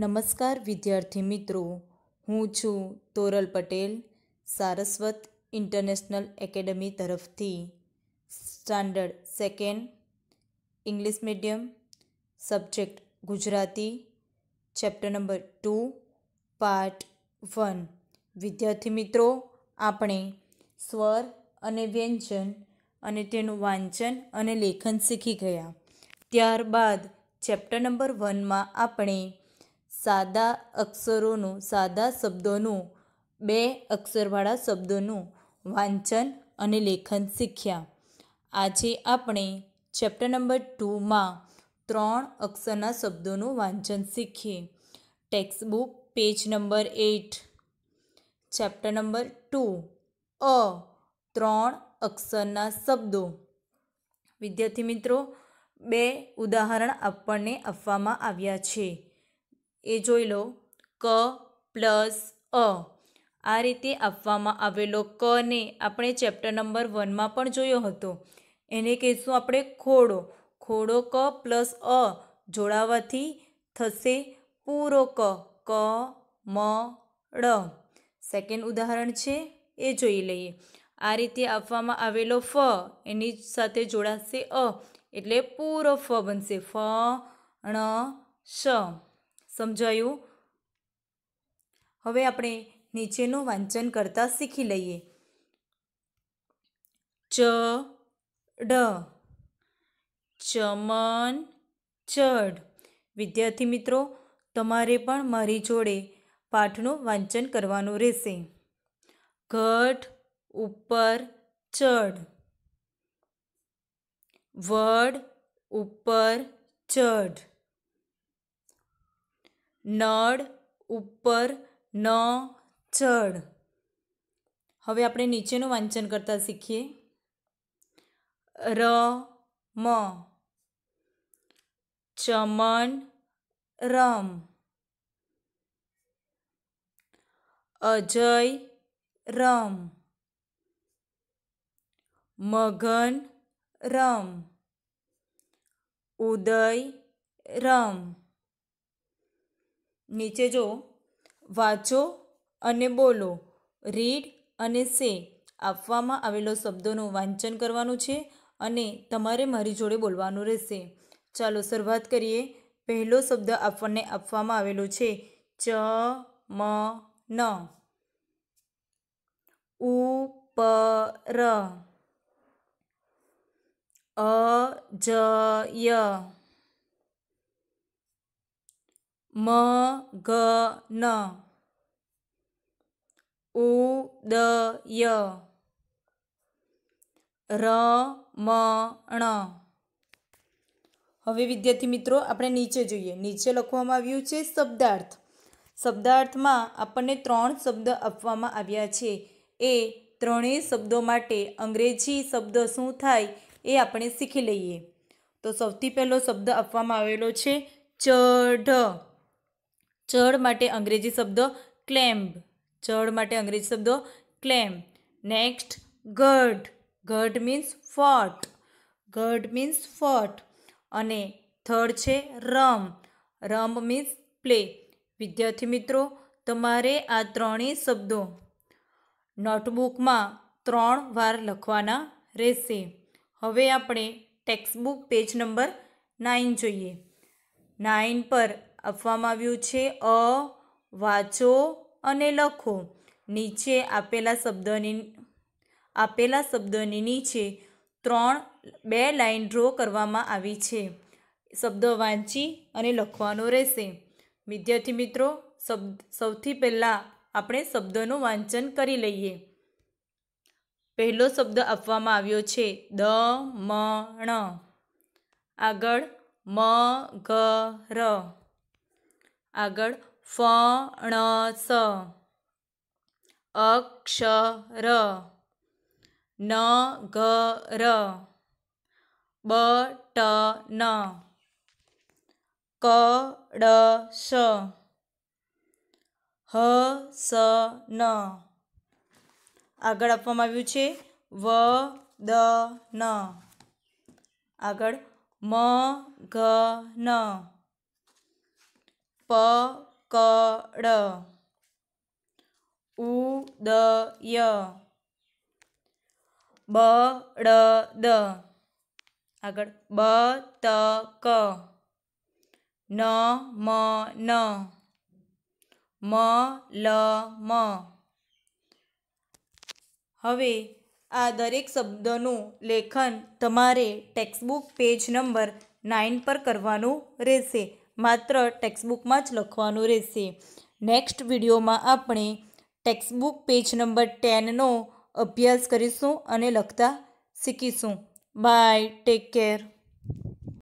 નમસ્કાર વિદ્યાર્થી મિત્રો હું છું તોરલ પટેલ સારસ્વત ઇન્ટરનેશનલ એકેડમી તરફથી standard second English medium subject Gujarati chapter number two part one વિદ્યાર્થી મિત્રો આપણે સ્વર અને વ્યંજન અને તેનું વાંચન અને લેખન શીખી ગયા ત્યારબાદ ચેપ્ટર નંબર વનમાં આપણે સાદા અક્ષરોનું સાદા શબ્દોનું બે અક્ષરવાળા શબ્દોનું વાંચન અને લેખન શીખ્યા આજે આપણે ચેપ્ટર નંબર ટુમાં ત્રણ અક્ષરના શબ્દોનું વાંચન શીખીએ text book page number eight chapter number two અ ત્રણ અક્ષરના શબ્દો વિદ્યાર્થી મિત્રો બે ઉદાહરણ આપણને આપવામાં આવ્યા છે એ જોઈ લો ક પ્લસ અ આ રીતે આપવામાં આવેલો કને આપણે ચેપ્ટર નંબર વનમાં પણ જોયો હતો એને કહીશું આપણે ખોડો ખોડો ક પ્લસ અ જોડાવાથી થશે પૂરો ક ક મ ડ સેકન્ડ ઉદાહરણ છે એ જોઈ લઈએ આ રીતે આપવામાં આવેલો ફ એની સાથે જોડાશે અ એટલે પૂરો ફ બનશે ફ ણ શ સમજાયું હવે આપણે નીચેનું વાંચન કરતાં શીખી લઈએ ચ ડ ચમન ચડ વિદ્યાર્થી મિત્રો તમારે પણ મારી જોડે પાઠનું વાંચન કરવાનું રહેશે ઘટ ઉપર ચડ વડ ઉપર ચઢ નળ ઉપર ન ચડ હવે આપણે નીચેનું વાંચન કરતાં શીખીએ ર મ ચમન રમ અજય રમ મગન રમ ઉદય રમ નીચે જો વાંચો અને બોલો રીડ અને સે આપવામાં આવેલો શબ્દોનું વાંચન કરવાનું છે અને તમારે મારી જોડે બોલવાનું રહેશે ચાલો શરૂઆત કરીએ પહેલો શબ્દ આપણને આપવામાં આવેલો છે ચ મ ન ઉપર અજય મગન ઉદય રમણ હવે વિદ્યાર્થી મિત્રો આપણે નીચે જોઈએ નીચે લખવામાં આવ્યું છે શબ્દાર્થ શબ્દાર્થમાં આપણને ત્રણ શબ્દ આપવામાં આવ્યા છે એ ત્રણેય શબ્દો માટે અંગ્રેજી શબ્દ શું થાય એ આપણે શીખી લઈએ તો સૌથી પહેલો શબ્દ આપવામાં આવેલો છે ચઢ ચળ માટે અંગ્રેજી શબ્દ ક્લેમ્બ ચળ માટે અંગ્રેજી શબ્દ ક્લેમ નેક્સ્ટ ગઢ ગઢ મીન્સ ફોર્ટ ગઢ મીન્સ ફોર્ટ અને થર્ડ છે રમ રમ મીન્સ પ્લે વિદ્યાર્થી મિત્રો તમારે આ ત્રણેય શબ્દો નોટબુકમાં ત્રણ વાર લખવાના રહેશે હવે આપણે ટેક્સ્ટબુક પેજ નંબર નાઇન જોઈએ નાઇન પર આપવામાં આવ્યું છે અ વાંચો અને લખો નીચે આપેલા શબ્દની આપેલા શબ્દની નીચે ત્રણ બે લાઇન ડ્રો કરવામાં આવી છે શબ્દ વાંચી અને લખવાનો રહેશે વિદ્યાર્થી મિત્રો શબ્દ સૌથી પહેલાં આપણે શબ્દનું વાંચન કરી લઈએ પહેલો શબ્દ આપવામાં આવ્યો છે દ મ ણ આગળ મ ગ ર આગળ ફણસ અક્ષર નગર બટન કડશ હસન આગળ આપવામાં આવ્યું છે વદન આગળ મઘન પકડ ઉદય બળદ આગળ બતક નમન મલમ હવે આ દરેક શબ્દનું લેખન તમારે ટેક્સ્ટબુક પેજ નંબર નાઇન પર કરવાનું રહેશે માત્ર ટેક્સ્ટબુકમાં જ લખવાનું રહેશે નેક્સ્ટ વિડીયોમાં આપણે ટેક્સ્ટબુક પેજ નંબર ટેનનો અભ્યાસ કરીશું અને લખતા શીખીશું બાય ટેક કેર